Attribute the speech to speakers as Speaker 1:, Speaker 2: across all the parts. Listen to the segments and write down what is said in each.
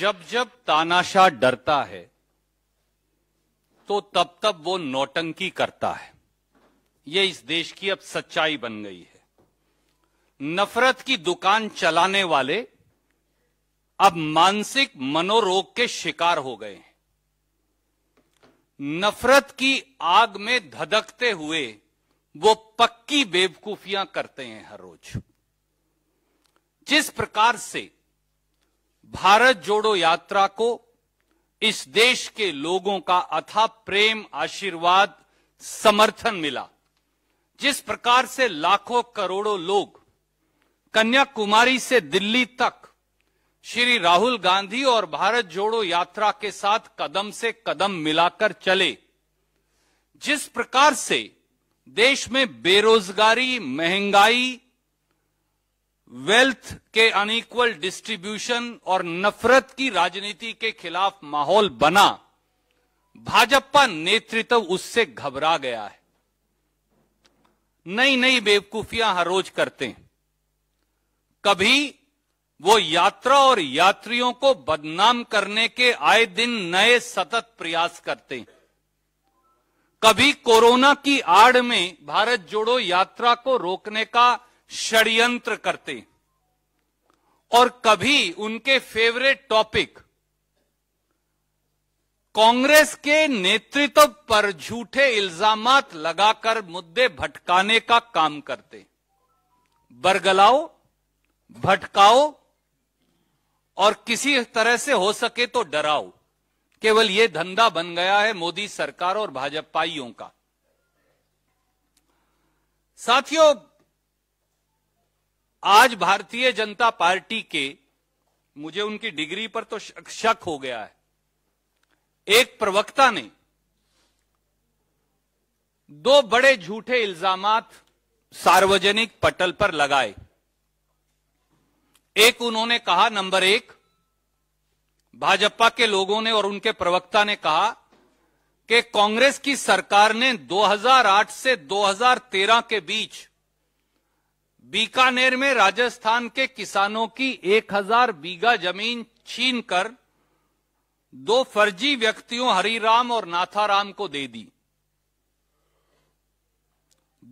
Speaker 1: जब जब तानाशाह डरता है तो तब तब वो नौटंकी करता है ये इस देश की अब सच्चाई बन गई है नफरत की दुकान चलाने वाले अब मानसिक मनोरोग के शिकार हो गए हैं नफरत की आग में धधकते हुए वो पक्की बेवकूफियां करते हैं हर रोज जिस प्रकार से भारत जोड़ो यात्रा को इस देश के लोगों का अथा प्रेम आशीर्वाद समर्थन मिला जिस प्रकार से लाखों करोड़ों लोग कन्याकुमारी से दिल्ली तक श्री राहुल गांधी और भारत जोड़ो यात्रा के साथ कदम से कदम मिलाकर चले जिस प्रकार से देश में बेरोजगारी महंगाई वेल्थ के अनइक्वल डिस्ट्रीब्यूशन और नफरत की राजनीति के खिलाफ माहौल बना भाजपा नेतृत्व उससे घबरा गया है नई नई बेवकूफियां हर रोज करते हैं कभी वो यात्रा और यात्रियों को बदनाम करने के आए दिन नए सतत प्रयास करते हैं कभी कोरोना की आड़ में भारत जोड़ो यात्रा को रोकने का षडयंत्र करते और कभी उनके फेवरेट टॉपिक कांग्रेस के नेतृत्व पर झूठे इल्जाम लगाकर मुद्दे भटकाने का काम करते बरगलाओ भटकाओ और किसी तरह से हो सके तो डराओ केवल यह धंधा बन गया है मोदी सरकार और भाजपाइयों का साथियों आज भारतीय जनता पार्टी के मुझे उनकी डिग्री पर तो शक हो गया है एक प्रवक्ता ने दो बड़े झूठे इल्जाम सार्वजनिक पटल पर लगाए एक उन्होंने कहा नंबर एक भाजपा के लोगों ने और उनके प्रवक्ता ने कहा कि कांग्रेस की सरकार ने 2008 से 2013 के बीच बीकानेर में राजस्थान के किसानों की 1000 बीघा जमीन छीनकर दो फर्जी व्यक्तियों हरिराम और नाथाराम को दे दी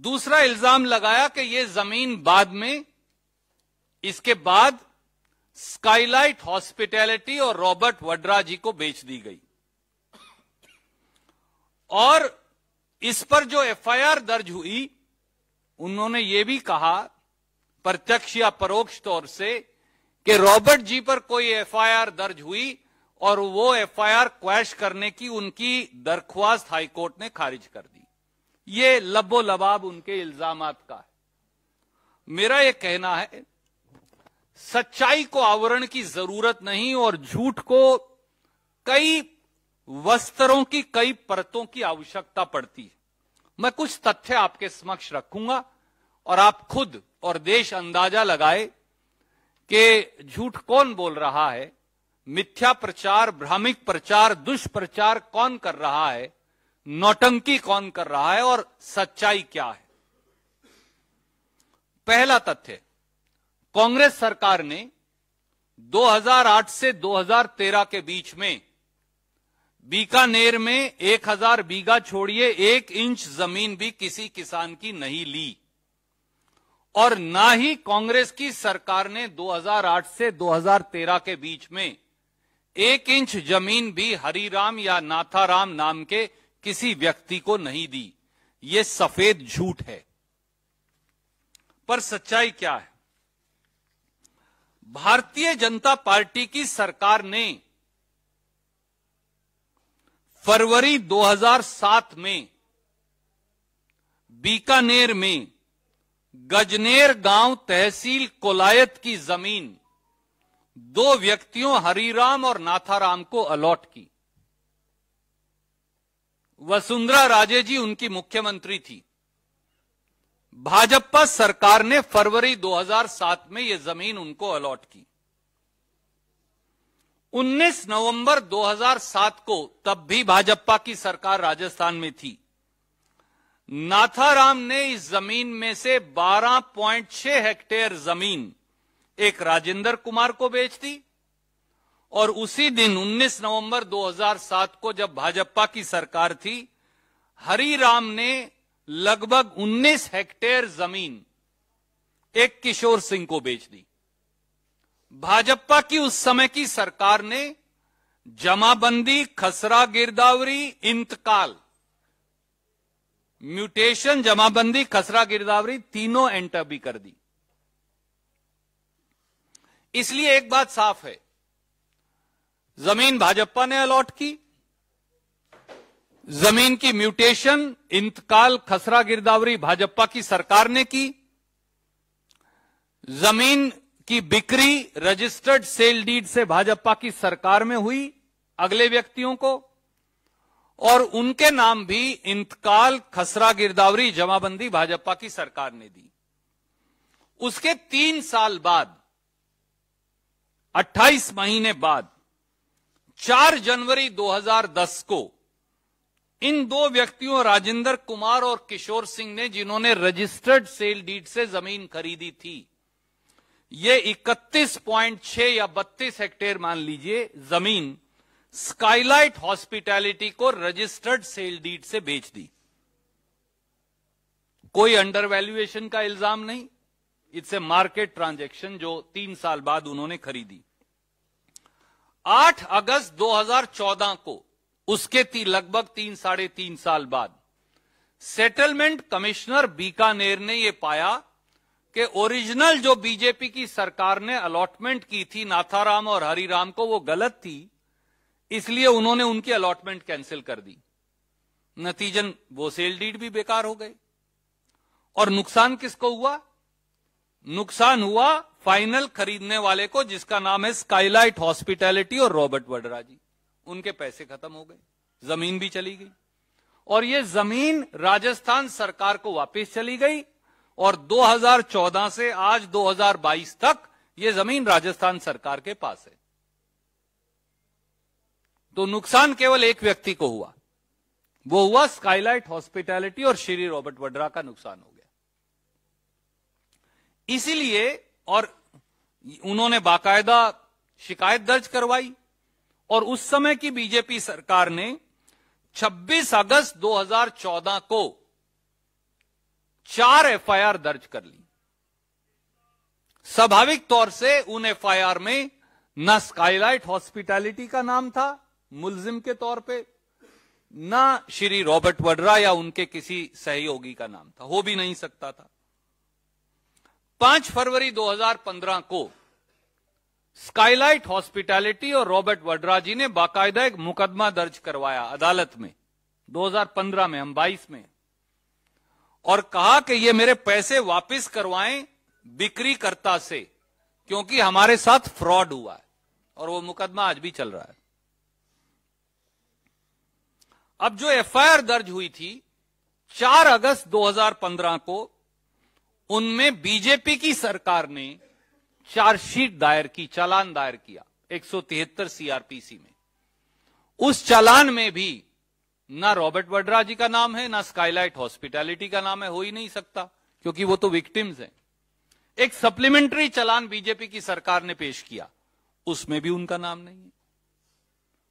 Speaker 1: दूसरा इल्जाम लगाया कि यह जमीन बाद में इसके बाद स्काईलाइट हॉस्पिटैलिटी और रॉबर्ट वड्रा जी को बेच दी गई और इस पर जो एफआईआर दर्ज हुई उन्होंने यह भी कहा प्रत्यक्ष या परोक्ष तौर से कि रॉबर्ट जी पर कोई एफआईआर दर्ज हुई और वो एफआईआर क्वैश करने की उनकी दरख्वास्त हाईकोर्ट ने खारिज कर दी ये लबो लबाब उनके इल्जाम का है मेरा यह कहना है सच्चाई को आवरण की जरूरत नहीं और झूठ को कई वस्त्रों की कई परतों की आवश्यकता पड़ती है मैं कुछ तथ्य आपके समक्ष रखूंगा और आप खुद और देश अंदाजा लगाए कि झूठ कौन बोल रहा है मिथ्या प्रचार भ्रामिक प्रचार दुष्प्रचार कौन कर रहा है नौटंकी कौन कर रहा है और सच्चाई क्या है पहला तथ्य कांग्रेस सरकार ने 2008 से 2013 के बीच में बीकानेर में 1000 बीघा छोड़िए एक इंच जमीन भी किसी किसान की नहीं ली और ना ही कांग्रेस की सरकार ने 2008 से 2013 के बीच में एक इंच जमीन भी हरिराम या नाथाराम नाम के किसी व्यक्ति को नहीं दी ये सफेद झूठ है पर सच्चाई क्या है भारतीय जनता पार्टी की सरकार ने फरवरी 2007 में बीकानेर में गजनेर गांव तहसील कोलायत की जमीन दो व्यक्तियों हरिराम और नाथाराम को अलॉट की वसुंधरा राजे जी उनकी मुख्यमंत्री थी भाजपा सरकार ने फरवरी 2007 में यह जमीन उनको अलॉट की 19 नवंबर 2007 को तब भी भाजपा की सरकार राजस्थान में थी नाथाराम ने इस जमीन में से 12.6 हेक्टेयर जमीन एक राजेंद्र कुमार को बेच दी और उसी दिन 19 नवंबर 2007 को जब भाजपा की सरकार थी हरी राम ने लगभग 19 हेक्टेयर जमीन एक किशोर सिंह को बेच दी भाजपा की उस समय की सरकार ने जमाबंदी खसरा गिरदावरी इंतकाल म्यूटेशन जमाबंदी खसरा गिरदावरी तीनों एंटर भी कर दी इसलिए एक बात साफ है जमीन भाजपा ने अलॉट की जमीन की म्यूटेशन इंतकाल खसरा गिरदावरी भाजपा की सरकार ने की जमीन की बिक्री रजिस्टर्ड सेल डीड से भाजपा की सरकार में हुई अगले व्यक्तियों को और उनके नाम भी इंतकाल खसरा गिरदावरी जमाबंदी भाजपा की सरकार ने दी उसके तीन साल बाद 28 महीने बाद 4 जनवरी 2010 को इन दो व्यक्तियों राजेंद्र कुमार और किशोर सिंह ने जिन्होंने रजिस्टर्ड सेल डीड से जमीन खरीदी थी ये 31.6 या 32 हेक्टेयर मान लीजिए जमीन स्काईलाइट हॉस्पिटैलिटी को रजिस्टर्ड सेल डीड से बेच दी कोई अंडर वैल्यूएशन का इल्जाम नहीं इट्स ए मार्केट ट्रांजैक्शन जो तीन साल बाद उन्होंने खरीदी 8 अगस्त 2014 को उसके ती लगभग तीन साढ़े तीन साल बाद सेटलमेंट कमिश्नर बीकानेर ने यह पाया कि ओरिजिनल जो बीजेपी की सरकार ने अलॉटमेंट की थी नाथाराम और हरिराम को वो गलत थी इसलिए उन्होंने उनकी अलॉटमेंट कैंसिल कर दी नतीजन वो सेल डीड भी बेकार हो गए और नुकसान किसको हुआ नुकसान हुआ फाइनल खरीदने वाले को जिसका नाम है स्काईलाइट हॉस्पिटैलिटी और रॉबर्ट वडरा जी उनके पैसे खत्म हो गए जमीन भी चली गई और ये जमीन राजस्थान सरकार को वापस चली गई और 2014 से आज 2022 तक ये जमीन राजस्थान सरकार के पास है तो नुकसान केवल एक व्यक्ति को हुआ वो हुआ स्काईलाइट हॉस्पिटैलिटी और श्री रॉबर्ट वड्रा का नुकसान हो गया इसीलिए और उन्होंने बाकायदा शिकायत दर्ज करवाई और उस समय की बीजेपी सरकार ने 26 अगस्त 2014 को चार एफआईआर दर्ज कर ली स्वाभाविक तौर से उन एफआईआर में न स्काईलाइट हॉस्पिटैलिटी का नाम था मुलजिम के तौर पे ना श्री रॉबर्ट वड्रा या उनके किसी सहयोगी का नाम था हो भी नहीं सकता था पांच फरवरी 2015 को स्काईलाइट हॉस्पिटैलिटी और रॉबर्ट वड्रा जी ने बाकायदा एक मुकदमा दर्ज करवाया अदालत में 2015 में हम 22 में और कहा कि ये मेरे पैसे वापस करवाएं बिक्रीकर्ता से क्योंकि हमारे साथ फ्रॉड हुआ है और वो मुकदमा आज भी चल रहा है अब जो एफआईआर दर्ज हुई थी 4 अगस्त 2015 को उनमें बीजेपी की सरकार ने चार्जशीट दायर की चालान दायर किया एक सीआरपीसी में उस चालान में भी ना रॉबर्ट वड्रा जी का नाम है ना स्काईलाइट हॉस्पिटैलिटी का नाम है हो ही नहीं सकता क्योंकि वो तो विक्टिम्स हैं एक सप्लीमेंट्री चालान बीजेपी की सरकार ने पेश किया उसमें भी उनका नाम नहीं है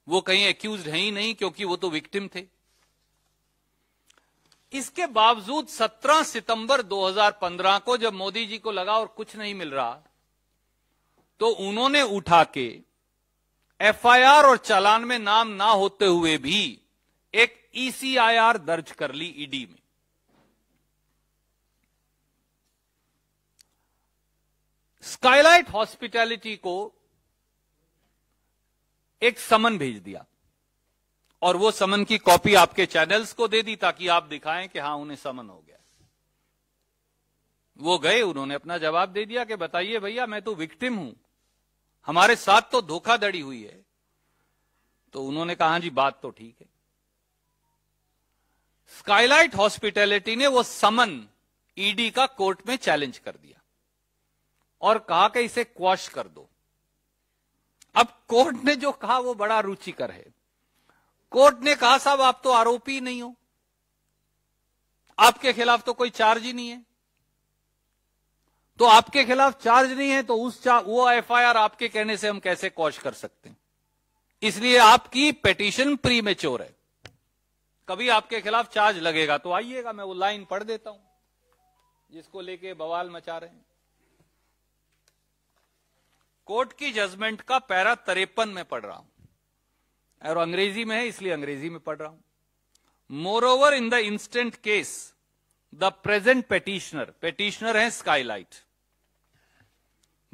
Speaker 1: वो कहीं एक्यूज है ही नहीं क्योंकि वो तो विक्टिम थे इसके बावजूद 17 सितंबर 2015 को जब मोदी जी को लगा और कुछ नहीं मिल रहा तो उन्होंने उठा के एफआईआर और चालान में नाम ना होते हुए भी एक ईसीआईआर e दर्ज कर ली ईडी e में स्काईलाइट हॉस्पिटैलिटी को एक समन भेज दिया और वो समन की कॉपी आपके चैनल्स को दे दी ताकि आप दिखाएं कि हां उन्हें समन हो गया वो गए उन्होंने अपना जवाब दे दिया कि बताइए भैया मैं तो विक्टिम हूं हमारे साथ तो धोखाधड़ी हुई है तो उन्होंने कहा हाँ जी बात तो ठीक है स्काईलाइट हॉस्पिटैलिटी ने वो समन ईडी का कोर्ट में चैलेंज कर दिया और कहा कि इसे क्वाश कर दो अब कोर्ट ने जो कहा वो बड़ा रुचिकर है कोर्ट ने कहा साहब आप तो आरोपी नहीं हो आपके खिलाफ तो कोई चार्ज ही नहीं है तो आपके खिलाफ चार्ज नहीं है तो उस वो एफआईआर आपके कहने से हम कैसे कौश कर सकते हैं इसलिए आपकी पेटिशन प्री मेच्योर है कभी आपके खिलाफ चार्ज लगेगा तो आइएगा मैं वो लाइन पढ़ देता हूं जिसको लेके बवाल मचा रहे हैं कोर्ट की जजमेंट का पैरा तरेपन में पढ़ रहा हूं और अंग्रेजी में है इसलिए अंग्रेजी में पढ़ रहा हूं moreover in the instant case the present petitioner petitioner है skylight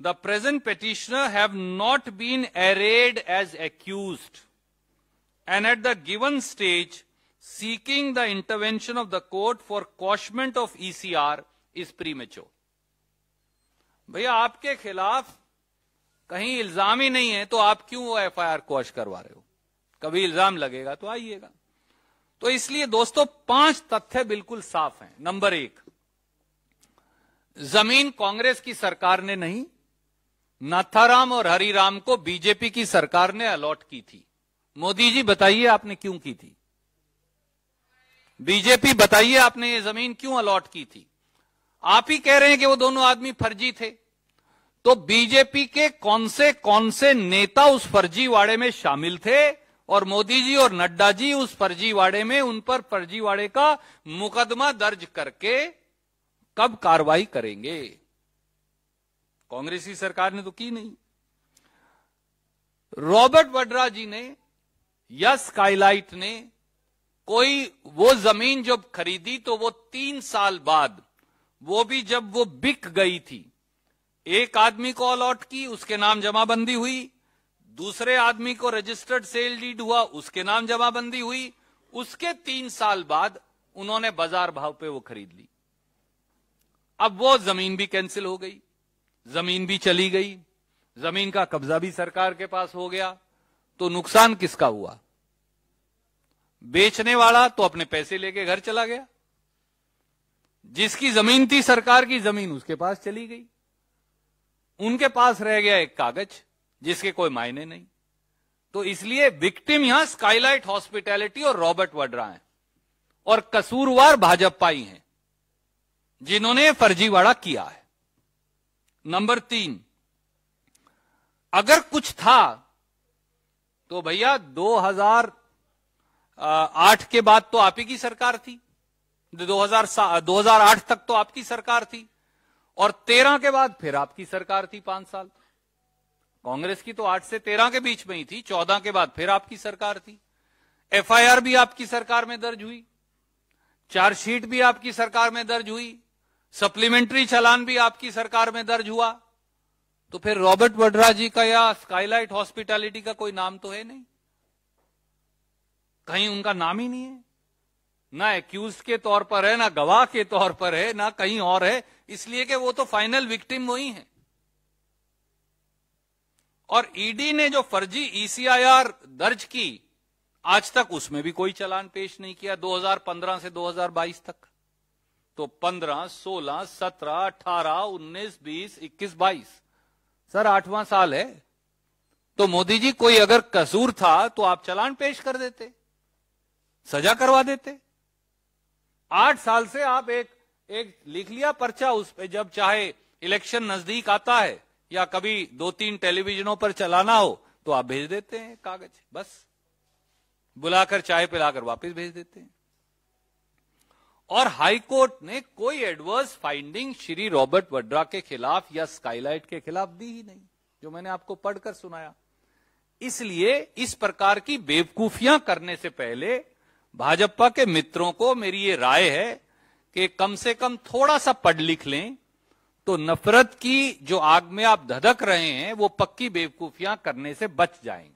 Speaker 1: the present petitioner have not been arrayed as accused and at the given stage seeking the intervention of the court for quashment of ECR is premature भैया आपके खिलाफ कहीं इल्जाम ही नहीं है तो आप क्यों वो एफ आई कोश करवा रहे हो कभी इल्जाम लगेगा तो आइएगा तो इसलिए दोस्तों पांच तथ्य बिल्कुल साफ हैं नंबर एक जमीन कांग्रेस की सरकार ने नहीं नाथाराम और हरिराम को बीजेपी की सरकार ने अलॉट की थी मोदी जी बताइए आपने क्यों की थी बीजेपी बताइए आपने ये जमीन क्यों अलॉट की थी आप ही कह रहे हैं कि वो दोनों आदमी फर्जी थे तो बीजेपी के कौन से कौन से नेता उस फर्जीवाड़े में शामिल थे और मोदी जी और नड्डा जी उस फर्जीवाड़े में उन पर फर्जीवाड़े का मुकदमा दर्ज करके कब कार्रवाई करेंगे कांग्रेसी सरकार ने तो की नहीं रॉबर्ट वड्रा जी ने या स्काईलाइट ने कोई वो जमीन जब खरीदी तो वो तीन साल बाद वो भी जब वो बिक गई थी एक आदमी को अलॉट की उसके नाम जमाबंदी हुई दूसरे आदमी को रजिस्टर्ड सेल डीड हुआ उसके नाम जमाबंदी हुई उसके तीन साल बाद उन्होंने बाजार भाव पे वो खरीद ली अब वो जमीन भी कैंसिल हो गई जमीन भी चली गई जमीन का कब्जा भी सरकार के पास हो गया तो नुकसान किसका हुआ बेचने वाला तो अपने पैसे लेके घर चला गया जिसकी जमीन थी सरकार की जमीन उसके पास चली गई उनके पास रह गया एक कागज जिसके कोई मायने नहीं तो इसलिए विक्टिम यहां स्काईलाइट हॉस्पिटैलिटी और रॉबर्ट वड्रा है और कसूरवार भाजपा ही हैं जिन्होंने फर्जीवाड़ा किया है नंबर तीन अगर कुछ था तो भैया 2008 के बाद तो आप ही की सरकार थी 2007 2008 तक तो आपकी सरकार थी और तेरह के बाद फिर आपकी सरकार थी पांच साल कांग्रेस की तो आठ से तेरह के बीच में ही थी चौदह के बाद फिर आपकी सरकार थी एफआईआर भी आपकी सरकार में दर्ज हुई चार्जशीट भी आपकी सरकार में दर्ज हुई सप्लीमेंट्री चलान भी आपकी सरकार में दर्ज हुआ तो फिर रॉबर्ट वड्रा जी का या स्काईलाइट हॉस्पिटैलिटी का कोई नाम तो है नहीं कहीं उनका नाम ही नहीं है ना एक्यूज के तौर पर है ना गवाह के तौर पर है ना कहीं और है इसलिए कि वो तो फाइनल विक्टिम वही है और ईडी e ने जो फर्जी ईसीआईआर e दर्ज की आज तक उसमें भी कोई चलान पेश नहीं किया 2015 से 2022 तक तो 15, 16, 17, 18, 19, 20, 21, 22 सर आठवां साल है तो मोदी जी कोई अगर कसूर था तो आप चलान पेश कर देते सजा करवा देते आठ साल से आप एक एक लिख लिया पर्चा उस पर जब चाहे इलेक्शन नजदीक आता है या कभी दो तीन टेलीविजनों पर चलाना हो तो आप भेज देते हैं कागज बस बुलाकर चाय पिलाकर वापस भेज देते हैं और हाईकोर्ट ने कोई adverse finding Shri Robert Vadra के खिलाफ या स्काईलाइट के खिलाफ दी ही नहीं जो मैंने आपको पढ़कर सुनाया इसलिए इस प्रकार की बेवकूफियां करने से पहले भाजपा के मित्रों को मेरी ये राय है कि कम से कम थोड़ा सा पढ़ लिख लें तो नफरत की जो आग में आप धधक रहे हैं वो पक्की बेवकूफियां करने से बच जाएंगे